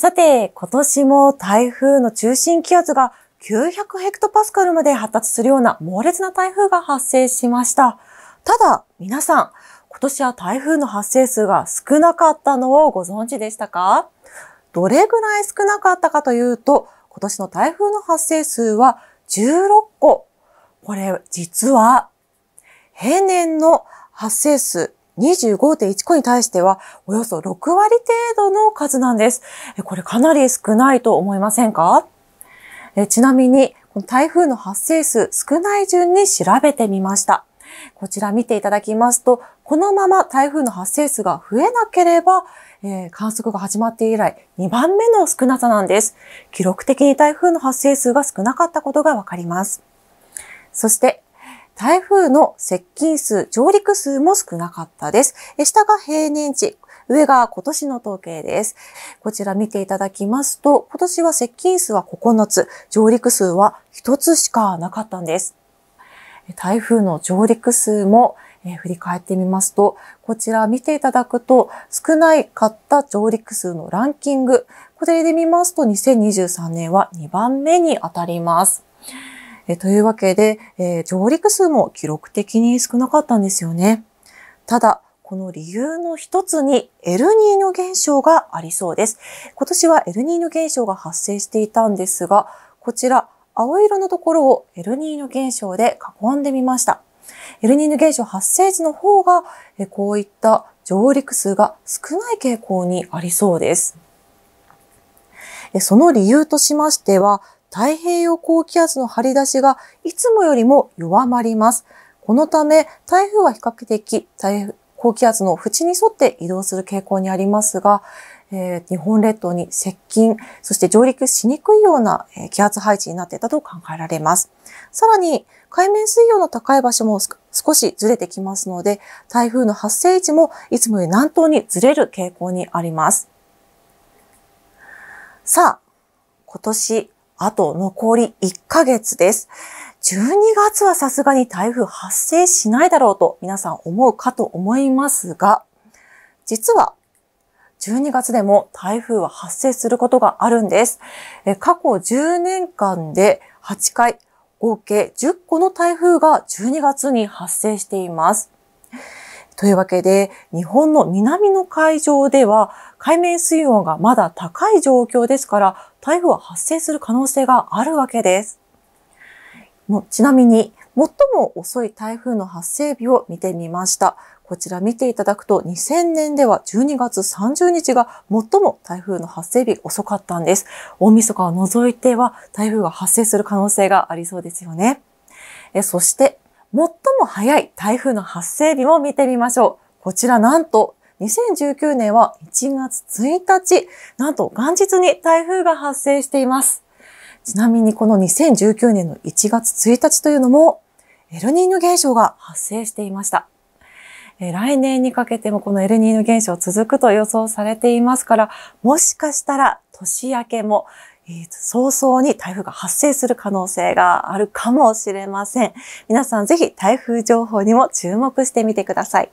さて、今年も台風の中心気圧が900ヘクトパスカルまで発達するような猛烈な台風が発生しました。ただ、皆さん、今年は台風の発生数が少なかったのをご存知でしたかどれぐらい少なかったかというと、今年の台風の発生数は16個。これ、実は、平年の発生数25.1個に対しては、およそ6割程度の数なんです。これかなり少ないと思いませんかえちなみに、この台風の発生数少ない順に調べてみました。こちら見ていただきますと、このまま台風の発生数が増えなければ、えー、観測が始まって以来2番目の少なさなんです。記録的に台風の発生数が少なかったことがわかります。そして台風の接近数、上陸数も少なかったです。下が平年値、上が今年の統計です。こちら見ていただきますと、今年は接近数は9つ、上陸数は1つしかなかったんです。台風の上陸数も、えー、振り返ってみますと、こちら見ていただくと、少ないかった上陸数のランキング、これで見ますと2023年は2番目に当たります。えというわけで、えー、上陸数も記録的に少なかったんですよね。ただ、この理由の一つにエルニーニョ現象がありそうです。今年はエルニーニョ現象が発生していたんですが、こちら青色のところをエルニーニョ現象で囲んでみました。エルニーニョ現象発生時の方が、えこういった上陸数が少ない傾向にありそうです。その理由としましては、太平洋高気圧の張り出しがいつもよりも弱まります。このため、台風は比較的、高気圧の縁に沿って移動する傾向にありますが、えー、日本列島に接近、そして上陸しにくいような、え気圧配置になっていたと考えられます。さらに、海面水温の高い場所も少しずれてきますので、台風の発生位置もいつもより南東にずれる傾向にあります。さあ、今年あと残り1ヶ月です。12月はさすがに台風発生しないだろうと皆さん思うかと思いますが、実は12月でも台風は発生することがあるんです。過去10年間で8回、合計10個の台風が12月に発生しています。というわけで、日本の南の海上では、海面水温がまだ高い状況ですから、台風は発生する可能性があるわけです。ちなみに、最も遅い台風の発生日を見てみました。こちら見ていただくと、2000年では12月30日が最も台風の発生日遅かったんです。大晦日を除いては台風が発生する可能性がありそうですよね。えそして、最も早い台風の発生日も見てみましょう。こちらなんと2019年は1月1日、なんと元日に台風が発生しています。ちなみにこの2019年の1月1日というのも、エルニーヌ現象が発生していました。来年にかけてもこのエルニーヌ現象続くと予想されていますから、もしかしたら年明けも早々に台風が発生する可能性があるかもしれません。皆さんぜひ台風情報にも注目してみてください。